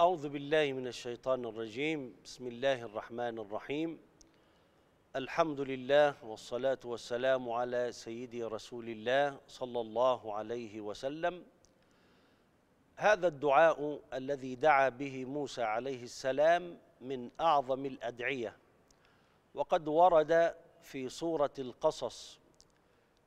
أعوذ بالله من الشيطان الرجيم بسم الله الرحمن الرحيم الحمد لله والصلاة والسلام على سيدي رسول الله صلى الله عليه وسلم هذا الدعاء الذي دعا به موسى عليه السلام من أعظم الأدعية وقد ورد في سورة القصص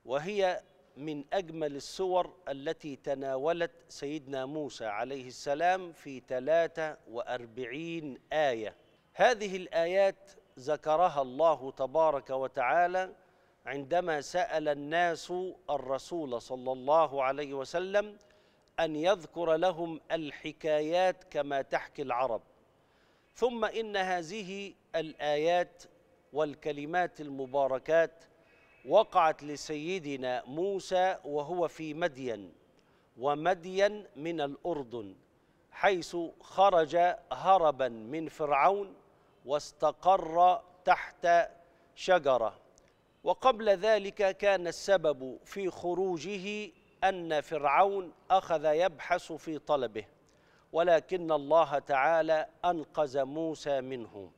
وهي من أجمل الصور التي تناولت سيدنا موسى عليه السلام في 43 آية هذه الآيات ذكرها الله تبارك وتعالى عندما سأل الناس الرسول صلى الله عليه وسلم أن يذكر لهم الحكايات كما تحكي العرب ثم إن هذه الآيات والكلمات المباركات وقعت لسيدنا موسى وهو في مدين ومدين من الأردن حيث خرج هربا من فرعون واستقر تحت شجرة وقبل ذلك كان السبب في خروجه أن فرعون أخذ يبحث في طلبه ولكن الله تعالى أنقذ موسى منه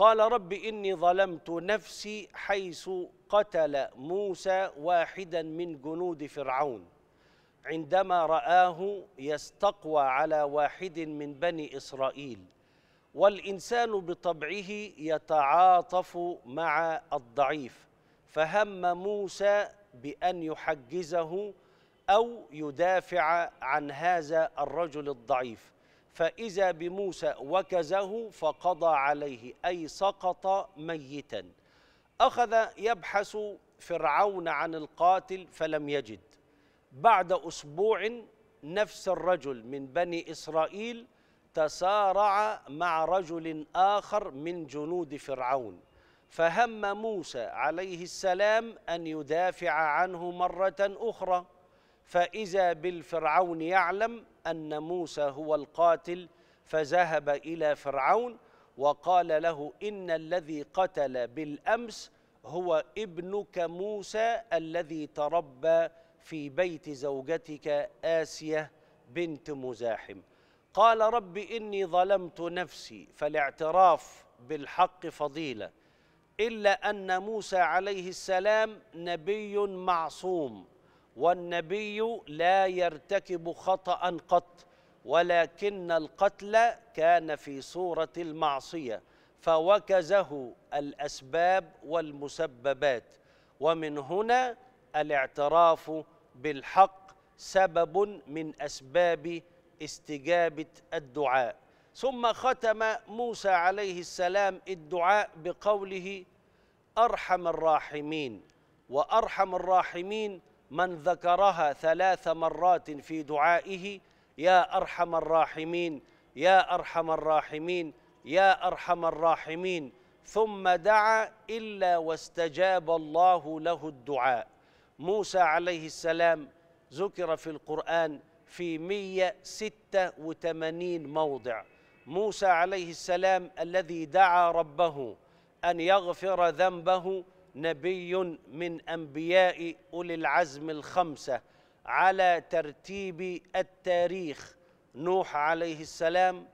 قال رب إني ظلمت نفسي حيث قتل موسى واحدا من جنود فرعون عندما رآه يستقوى على واحد من بني إسرائيل والإنسان بطبعه يتعاطف مع الضعيف فهم موسى بأن يحجزه أو يدافع عن هذا الرجل الضعيف فإذا بموسى وكزه فقضى عليه أي سقط ميتا أخذ يبحث فرعون عن القاتل فلم يجد بعد أسبوع نفس الرجل من بني إسرائيل تسارع مع رجل آخر من جنود فرعون فهم موسى عليه السلام أن يدافع عنه مرة أخرى فإذا بالفرعون يعلم أن موسى هو القاتل فذهب إلى فرعون وقال له إن الذي قتل بالأمس هو ابنك موسى الذي تربى في بيت زوجتك آسية بنت مزاحم قال رب إني ظلمت نفسي فالاعتراف بالحق فضيلة إلا أن موسى عليه السلام نبي معصوم والنبي لا يرتكب خطأ قط ولكن القتل كان في صورة المعصية فوكزه الأسباب والمسببات ومن هنا الاعتراف بالحق سبب من أسباب استجابة الدعاء ثم ختم موسى عليه السلام الدعاء بقوله أرحم الراحمين وأرحم الراحمين من ذكرها ثلاث مرات في دعائه يا أرحم الراحمين يا أرحم الراحمين يا أرحم الراحمين ثم دعا إلا واستجاب الله له الدعاء موسى عليه السلام ذكر في القرآن في 186 موضع موسى عليه السلام الذي دعا ربه أن يغفر ذنبه نبي من انبياء اولي العزم الخمسه على ترتيب التاريخ نوح عليه السلام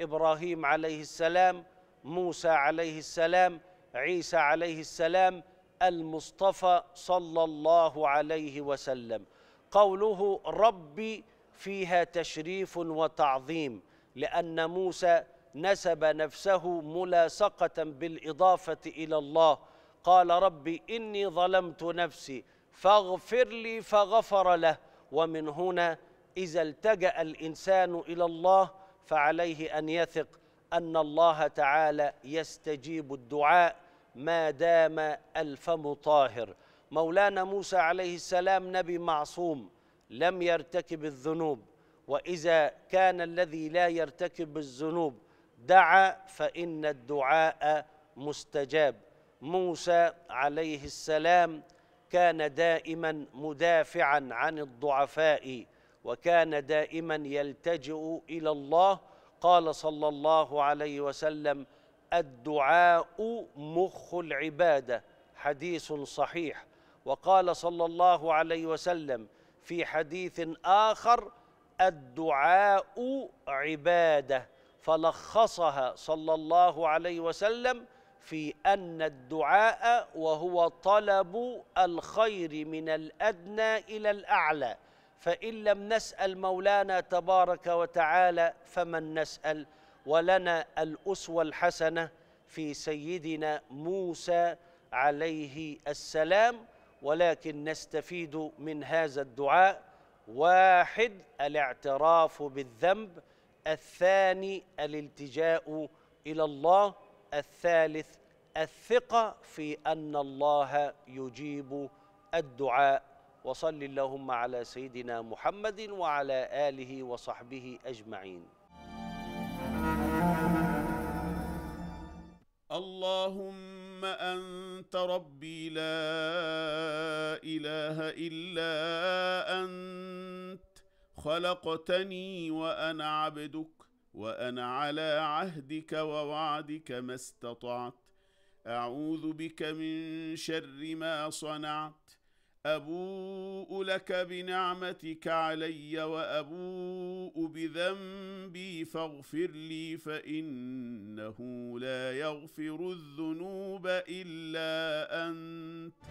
ابراهيم عليه السلام موسى عليه السلام عيسى عليه السلام المصطفى صلى الله عليه وسلم قوله ربي فيها تشريف وتعظيم لان موسى نسب نفسه ملاصقه بالاضافه الى الله قال ربي إني ظلمت نفسي فاغفر لي فغفر له ومن هنا إذا التجأ الإنسان إلى الله فعليه أن يثق أن الله تعالى يستجيب الدعاء ما دام الفم طاهر مولانا موسى عليه السلام نبي معصوم لم يرتكب الذنوب وإذا كان الذي لا يرتكب الذنوب دعا فإن الدعاء مستجاب موسى عليه السلام كان دائما مدافعا عن الضعفاء وكان دائما يلتجئ الى الله قال صلى الله عليه وسلم الدعاء مخ العباده حديث صحيح وقال صلى الله عليه وسلم في حديث اخر الدعاء عباده فلخصها صلى الله عليه وسلم في أن الدعاء وهو طلب الخير من الأدنى إلى الأعلى فإن لم نسأل مولانا تبارك وتعالى فمن نسأل ولنا الأسوة الحسنة في سيدنا موسى عليه السلام ولكن نستفيد من هذا الدعاء واحد الاعتراف بالذنب الثاني الالتجاء إلى الله الثالث الثقة في أن الله يجيب الدعاء وصل اللهم على سيدنا محمد وعلى آله وصحبه أجمعين اللهم أنت ربي لا إله إلا أنت خلقتني وأنا عبدك وانا على عهدك ووعدك ما استطعت اعوذ بك من شر ما صنعت ابوء لك بنعمتك علي وابوء بذنبي فاغفر لي فانه لا يغفر الذنوب الا انت